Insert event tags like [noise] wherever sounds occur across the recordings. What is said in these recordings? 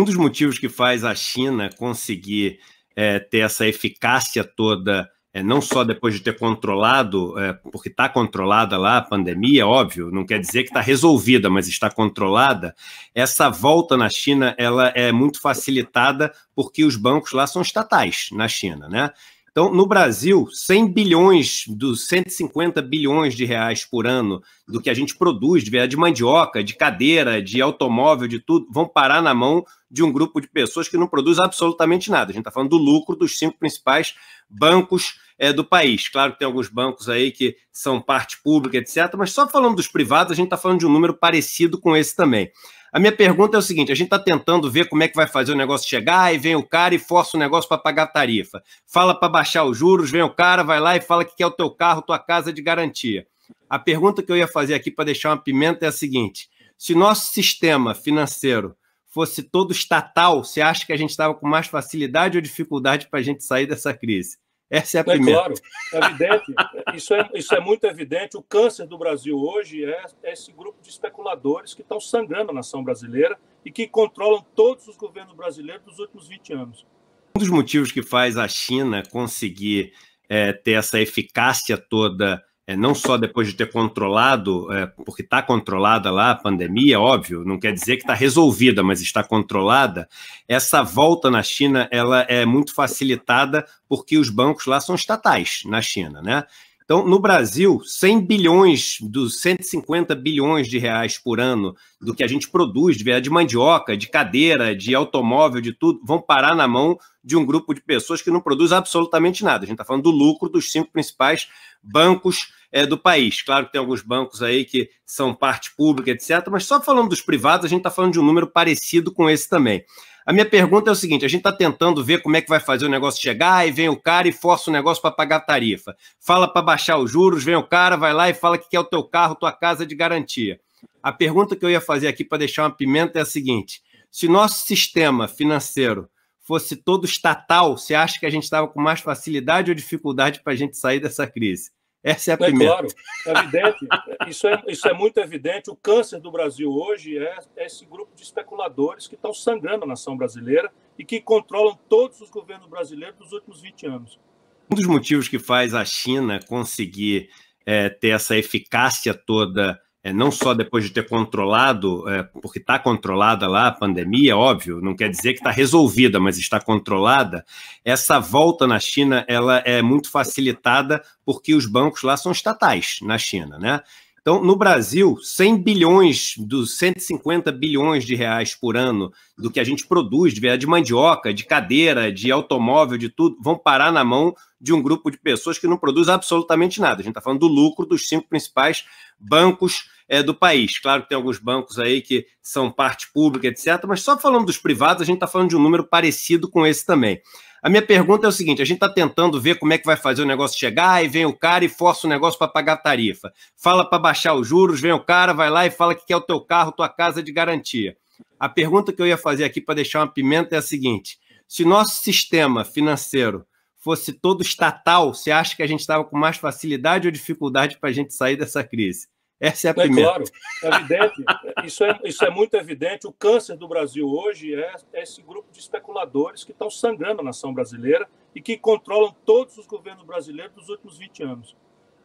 um dos motivos que faz a China conseguir é, ter essa eficácia toda, é, não só depois de ter controlado, é, porque está controlada lá a pandemia, óbvio, não quer dizer que está resolvida, mas está controlada. Essa volta na China ela é muito facilitada porque os bancos lá são estatais na China, né? Então, no Brasil, 100 bilhões dos 150 bilhões de reais por ano do que a gente produz, de, de mandioca, de cadeira, de automóvel, de tudo, vão parar na mão de um grupo de pessoas que não produz absolutamente nada. A gente está falando do lucro dos cinco principais bancos é, do país. Claro que tem alguns bancos aí que são parte pública, etc., mas só falando dos privados, a gente está falando de um número parecido com esse também. A minha pergunta é o seguinte: a gente está tentando ver como é que vai fazer o negócio chegar, e vem o cara e força o negócio para pagar a tarifa. Fala para baixar os juros, vem o cara, vai lá e fala que quer o teu carro, tua casa de garantia. A pergunta que eu ia fazer aqui para deixar uma pimenta é a seguinte: se nosso sistema financeiro fosse todo estatal, você acha que a gente estava com mais facilidade ou dificuldade para a gente sair dessa crise? Essa é a é primeira. É claro, é evidente. isso, é, isso é muito evidente. O câncer do Brasil hoje é, é esse grupo de especuladores que estão sangrando a nação brasileira e que controlam todos os governos brasileiros dos últimos 20 anos. Um dos motivos que faz a China conseguir é, ter essa eficácia toda, é, não só depois de ter controlado, é, porque está controlada lá a pandemia, óbvio, não quer dizer que está resolvida, mas está controlada. Essa volta na China ela é muito facilitada porque os bancos lá são estatais na China, né? Então, no Brasil, 100 bilhões dos 150 bilhões de reais por ano do que a gente produz, de mandioca, de cadeira, de automóvel, de tudo, vão parar na mão de um grupo de pessoas que não produz absolutamente nada. A gente está falando do lucro dos cinco principais bancos é, do país. Claro que tem alguns bancos aí que são parte pública, etc., mas só falando dos privados, a gente está falando de um número parecido com esse também. A minha pergunta é o seguinte: a gente está tentando ver como é que vai fazer o negócio chegar, e vem o cara e força o negócio para pagar a tarifa. Fala para baixar os juros, vem o cara, vai lá e fala que quer o teu carro, tua casa de garantia. A pergunta que eu ia fazer aqui para deixar uma pimenta é a seguinte: se nosso sistema financeiro fosse todo estatal, você acha que a gente estava com mais facilidade ou dificuldade para a gente sair dessa crise? Essa é a é primeira. É claro, é evidente. isso, é, isso é muito evidente. O câncer do Brasil hoje é, é esse grupo de especuladores que estão sangrando a nação brasileira e que controlam todos os governos brasileiros dos últimos 20 anos. Um dos motivos que faz a China conseguir é, ter essa eficácia toda é, não só depois de ter controlado, é, porque está controlada lá a pandemia, é óbvio, não quer dizer que está resolvida, mas está controlada, essa volta na China ela é muito facilitada porque os bancos lá são estatais na China, né? Então, no Brasil, 100 bilhões dos 150 bilhões de reais por ano do que a gente produz, de, de mandioca, de cadeira, de automóvel, de tudo, vão parar na mão de um grupo de pessoas que não produz absolutamente nada. A gente está falando do lucro dos cinco principais bancos é, do país. Claro que tem alguns bancos aí que são parte pública, etc., mas só falando dos privados, a gente está falando de um número parecido com esse também. A minha pergunta é o seguinte: a gente está tentando ver como é que vai fazer o negócio chegar, e vem o cara e força o negócio para pagar a tarifa. Fala para baixar os juros, vem o cara, vai lá e fala que quer o teu carro, tua casa de garantia. A pergunta que eu ia fazer aqui para deixar uma pimenta é a seguinte: se nosso sistema financeiro fosse todo estatal, você acha que a gente estava com mais facilidade ou dificuldade para a gente sair dessa crise? Essa é a é primeira. Claro, é evidente. Isso é, isso é muito evidente. O câncer do Brasil hoje é, é esse grupo de especuladores que estão sangrando a nação brasileira e que controlam todos os governos brasileiros dos últimos 20 anos.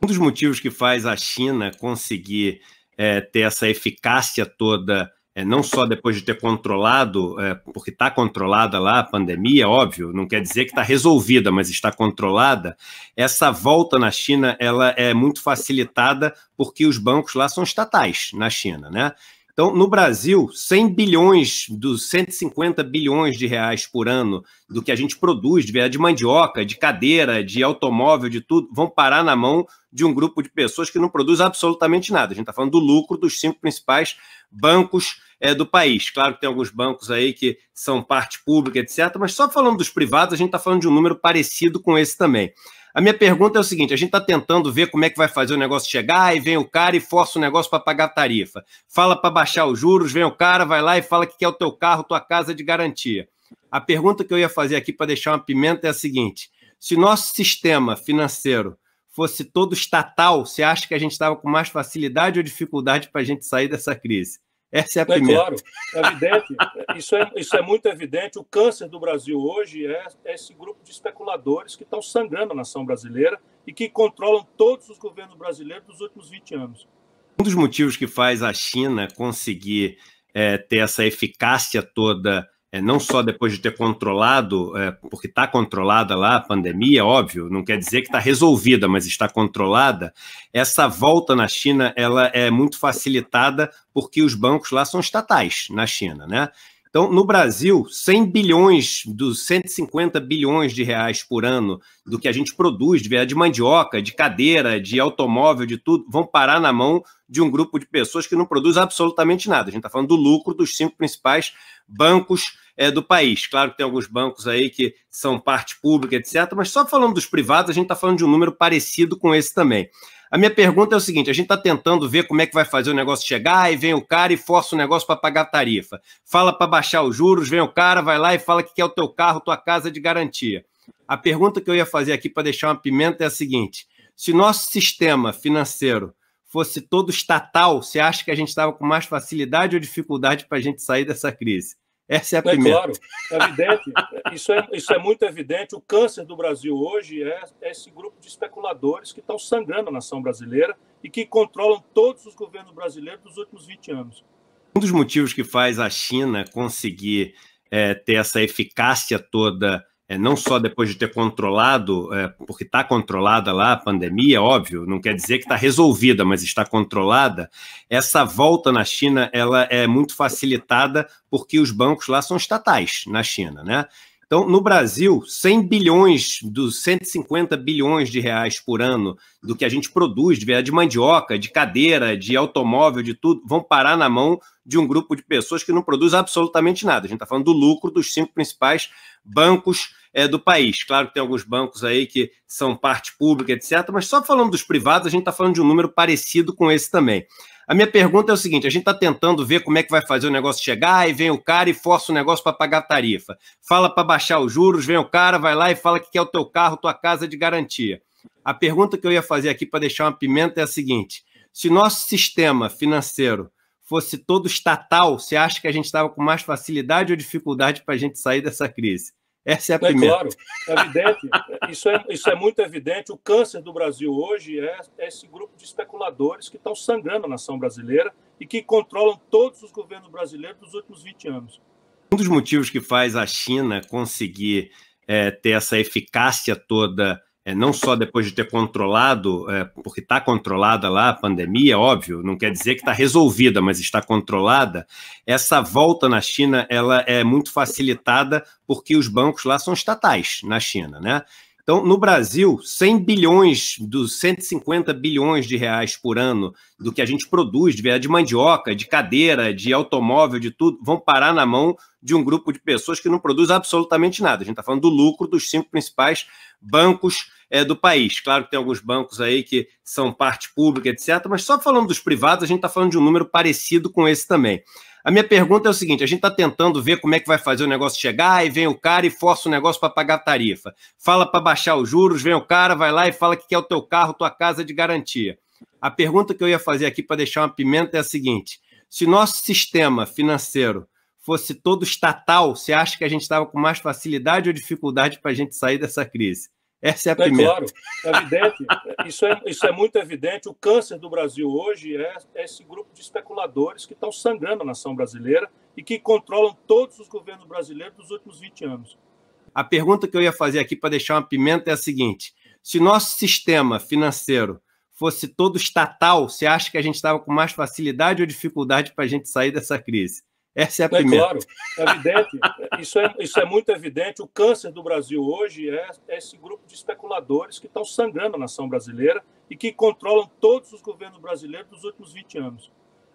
Um dos motivos que faz a China conseguir é, ter essa eficácia toda é, não só depois de ter controlado, é, porque está controlada lá a pandemia, é óbvio, não quer dizer que está resolvida, mas está controlada, essa volta na China ela é muito facilitada porque os bancos lá são estatais na China, né? Então, no Brasil, 100 bilhões dos 150 bilhões de reais por ano do que a gente produz, de, de mandioca, de cadeira, de automóvel, de tudo, vão parar na mão de um grupo de pessoas que não produz absolutamente nada. A gente está falando do lucro dos cinco principais bancos é, do país. Claro que tem alguns bancos aí que são parte pública, etc., mas só falando dos privados, a gente está falando de um número parecido com esse também. A minha pergunta é o seguinte: a gente está tentando ver como é que vai fazer o negócio chegar, e vem o cara e força o negócio para pagar a tarifa. Fala para baixar os juros, vem o cara, vai lá e fala que quer o teu carro, tua casa de garantia. A pergunta que eu ia fazer aqui para deixar uma pimenta é a seguinte: se nosso sistema financeiro fosse todo estatal, você acha que a gente estava com mais facilidade ou dificuldade para a gente sair dessa crise? Essa é a é primeira. É claro, é evidente. Isso é, isso é muito evidente. O câncer do Brasil hoje é, é esse grupo de especuladores que estão sangrando a nação brasileira e que controlam todos os governos brasileiros dos últimos 20 anos. Um dos motivos que faz a China conseguir é, ter essa eficácia toda é, não só depois de ter controlado, é, porque está controlada lá a pandemia, óbvio, não quer dizer que está resolvida, mas está controlada, essa volta na China ela é muito facilitada porque os bancos lá são estatais na China, né? Então, no Brasil, 100 bilhões dos 150 bilhões de reais por ano do que a gente produz, de mandioca, de cadeira, de automóvel, de tudo, vão parar na mão de um grupo de pessoas que não produz absolutamente nada. A gente está falando do lucro dos cinco principais bancos é, do país. Claro que tem alguns bancos aí que são parte pública, etc. Mas só falando dos privados, a gente está falando de um número parecido com esse também. A minha pergunta é o seguinte: a gente está tentando ver como é que vai fazer o negócio chegar, aí vem o cara e força o negócio para pagar a tarifa. Fala para baixar os juros, vem o cara, vai lá e fala que quer o teu carro, tua casa de garantia. A pergunta que eu ia fazer aqui para deixar uma pimenta é a seguinte: se nosso sistema financeiro fosse todo estatal, você acha que a gente estava com mais facilidade ou dificuldade para a gente sair dessa crise? Essa é a né, primeira. É claro, é evidente. isso, é, isso é muito evidente. O câncer do Brasil hoje é, é esse grupo de especuladores que estão sangrando a nação brasileira e que controlam todos os governos brasileiros dos últimos 20 anos. Um dos motivos que faz a China conseguir é, ter essa eficácia toda é, não só depois de ter controlado, é, porque está controlada lá a pandemia, é óbvio, não quer dizer que está resolvida, mas está controlada, essa volta na China ela é muito facilitada porque os bancos lá são estatais na China, né? Então, no Brasil, 100 bilhões dos 150 bilhões de reais por ano do que a gente produz, de, de mandioca, de cadeira, de automóvel, de tudo, vão parar na mão de um grupo de pessoas que não produz absolutamente nada. A gente está falando do lucro dos cinco principais bancos é, do país. Claro que tem alguns bancos aí que são parte pública, etc., mas só falando dos privados, a gente está falando de um número parecido com esse também. A minha pergunta é o seguinte: a gente está tentando ver como é que vai fazer o negócio chegar, e vem o cara e força o negócio para pagar a tarifa. Fala para baixar os juros, vem o cara, vai lá e fala que quer o teu carro, tua casa de garantia. A pergunta que eu ia fazer aqui para deixar uma pimenta é a seguinte: se nosso sistema financeiro fosse todo estatal, você acha que a gente estava com mais facilidade ou dificuldade para a gente sair dessa crise? Essa é a é primeira. É claro, é evidente. Isso é, isso é muito evidente. O câncer do Brasil hoje é, é, esse grupo de especuladores que estão sangrando a nação brasileira e que controlam todos os governos brasileiros dos últimos 20 anos. Um dos motivos que faz a China conseguir é, ter essa eficácia toda é, não só depois de ter controlado, é, porque está controlada lá a pandemia, é óbvio, não quer dizer que está resolvida, mas está controlada, essa volta na China ela é muito facilitada porque os bancos lá são estatais na China, né? Então, no Brasil, 100 bilhões dos 150 bilhões de reais por ano do que a gente produz, de, de mandioca, de cadeira, de automóvel, de tudo, vão parar na mão de um grupo de pessoas que não produz absolutamente nada. A gente está falando do lucro dos cinco principais bancos é, do país. Claro que tem alguns bancos aí que são parte pública, etc., mas só falando dos privados, a gente está falando de um número parecido com esse também. A minha pergunta é o seguinte: a gente está tentando ver como é que vai fazer o negócio chegar, e vem o cara e força o negócio para pagar a tarifa. Fala para baixar os juros, vem o cara, vai lá e fala que quer o teu carro, tua casa de garantia. A pergunta que eu ia fazer aqui para deixar uma pimenta é a seguinte: se nosso sistema financeiro fosse todo estatal, você acha que a gente estava com mais facilidade ou dificuldade para a gente sair dessa crise? Essa é a é primeira. É claro, é evidente. Isso é, isso é muito evidente. O câncer do Brasil hoje é, é esse grupo de especuladores que estão sangrando a nação brasileira e que controlam todos os governos brasileiros dos últimos 20 anos. A pergunta que eu ia fazer aqui para deixar uma pimenta é a seguinte: se nosso sistema financeiro fosse todo estatal, você acha que a gente estava com mais facilidade ou dificuldade para a gente sair dessa crise? Essa é a é primeira. Claro, é evidente. Isso é, isso é muito evidente. O câncer do Brasil hoje é, é esse grupo de especuladores que estão sangrando a nação brasileira e que controlam todos os governos brasileiros dos últimos 20 anos.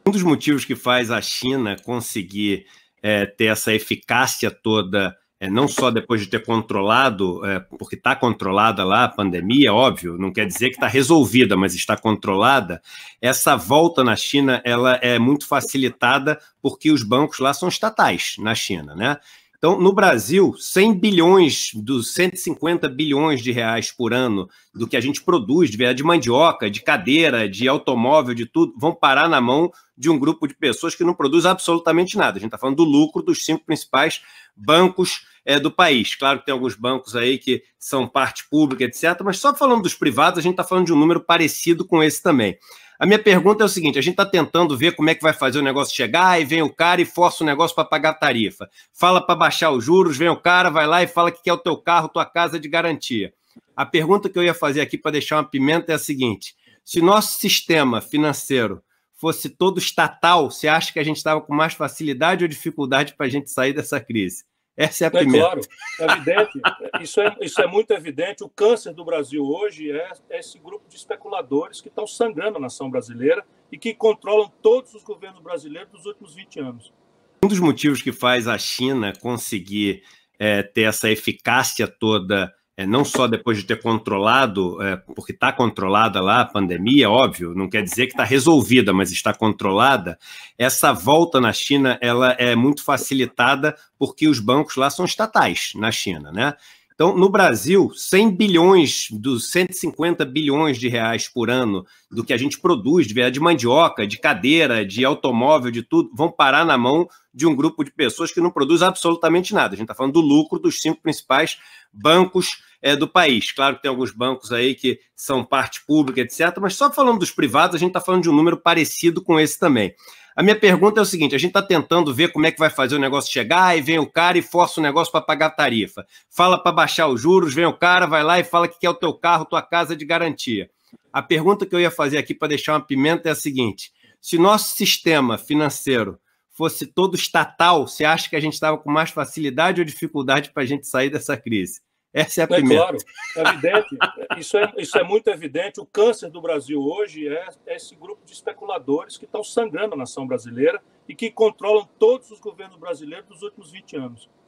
Um dos motivos que faz a China conseguir é, ter essa eficácia toda é, não só depois de ter controlado, é, porque está controlada lá a pandemia, é óbvio, não quer dizer que está resolvida, mas está controlada, essa volta na China ela é muito facilitada porque os bancos lá são estatais na China, né? Então, no Brasil, 100 bilhões dos 150 bilhões de reais por ano do que a gente produz, de mandioca, de cadeira, de automóvel, de tudo, vão parar na mão de um grupo de pessoas que não produz absolutamente nada. A gente está falando do lucro dos cinco principais bancos é, do país. Claro que tem alguns bancos aí que são parte pública, etc. Mas só falando dos privados, a gente está falando de um número parecido com esse também. A minha pergunta é o seguinte: a gente está tentando ver como é que vai fazer o negócio chegar, e vem o cara e força o negócio para pagar a tarifa. Fala para baixar os juros, vem o cara, vai lá e fala que quer o teu carro, tua casa de garantia. A pergunta que eu ia fazer aqui para deixar uma pimenta é a seguinte: se nosso sistema financeiro fosse todo estatal, você acha que a gente estava com mais facilidade ou dificuldade para a gente sair dessa crise? Essa é a é primeira. É claro, é evidente. [laughs] Isso é, isso é muito evidente. O câncer do Brasil hoje é, é esse grupo de especuladores que estão sangrando a nação brasileira e que controlam todos os governos brasileiros dos últimos 20 anos. Um dos motivos que faz a China conseguir é, ter essa eficácia toda é, não só depois de ter controlado, é, porque está controlada lá a pandemia, óbvio, não quer dizer que está resolvida, mas está controlada, essa volta na China ela é muito facilitada porque os bancos lá são estatais na China, né? Então, no Brasil, 100 bilhões dos 150 bilhões de reais por ano do que a gente produz, de, de mandioca, de cadeira, de automóvel, de tudo, vão parar na mão de um grupo de pessoas que não produz absolutamente nada. A gente está falando do lucro dos cinco principais bancos é, do país. Claro que tem alguns bancos aí que são parte pública, etc., mas só falando dos privados, a gente está falando de um número parecido com esse também. A minha pergunta é o seguinte: a gente está tentando ver como é que vai fazer o negócio chegar, e vem o cara e força o negócio para pagar a tarifa. Fala para baixar os juros, vem o cara, vai lá e fala que quer o teu carro, tua casa de garantia. A pergunta que eu ia fazer aqui para deixar uma pimenta é a seguinte: se nosso sistema financeiro fosse todo estatal, você acha que a gente estava com mais facilidade ou dificuldade para a gente sair dessa crise? Essa é a né, primeira. É claro, é evidente. isso, é, isso é muito evidente. O câncer do Brasil hoje é, é esse grupo de especuladores que estão sangrando a nação brasileira e que controlam todos os governos brasileiros dos últimos 20 anos.